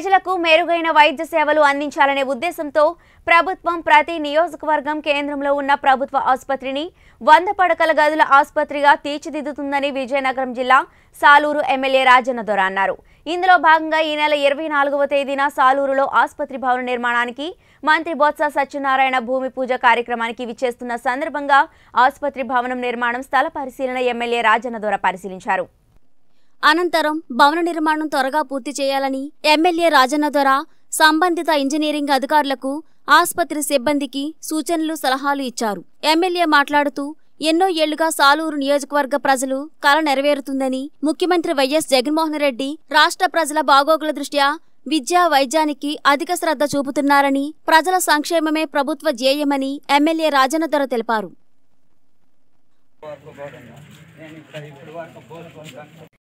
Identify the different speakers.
Speaker 1: ప్రజలకు మెరుగైన వైద్య సేవలు అందించాలనే ఉద్దేశంతో ప్రభుత్వం ప్రతి నియోజకవర్గం కేంద్రంలో ఉన్న ప్రభుత్వ ఆసుపత్రిని వంద పడకల గదుల ఆసుపత్రిగా తీర్చిదిద్దుతుందని విజయనగరం జిల్లా సాలూరు ఎమ్మెల్యే రాజన్న దొర అన్నారు ఇందులో భాగంగా ఈ నెల ఇరవై నాలుగవ తేదీన సాలూరులో ఆసుపత్రి భవన నిర్మాణానికి మంత్రి బొత్స సత్యనారాయణ భూమి పూజ కార్యక్రమానికి విచ్చేస్తున్న సందర్భంగా ఆసుపత్రి భవనం నిర్మాణం స్థల పరిశీలన ఎమ్మెల్యే రాజన్న దొర పరిశీలించారు అనంతరం భవన నిర్మాణం త్వరగా పూర్తి చేయాలని
Speaker 2: ఎమ్మెల్యే రాజన్న ద్వారా సంబంధిత ఇంజనీరింగ్ అధికారులకు ఆసుపత్రి సిబ్బందికి సూచనలు సలహాలు ఇచ్చారు ఎమ్మెల్యే మాట్లాడుతూ ఎన్నో ఏళ్లుగా సాలూరు నియోజకవర్గ ప్రజలు కల నెరవేరుతుందని ముఖ్యమంత్రి వైఎస్ జగన్మోహన్ రెడ్డి రాష్ట్ర ప్రజల బాగోగుల దృష్ట్యా విద్యా వైద్యానికి అధిక శ్రద్ధ చూపుతున్నారని ప్రజల సంక్షేమమే ప్రభుత్వ ధ్యేయమని ఎమ్మెల్యే రాజన్న దొర తెలిపారు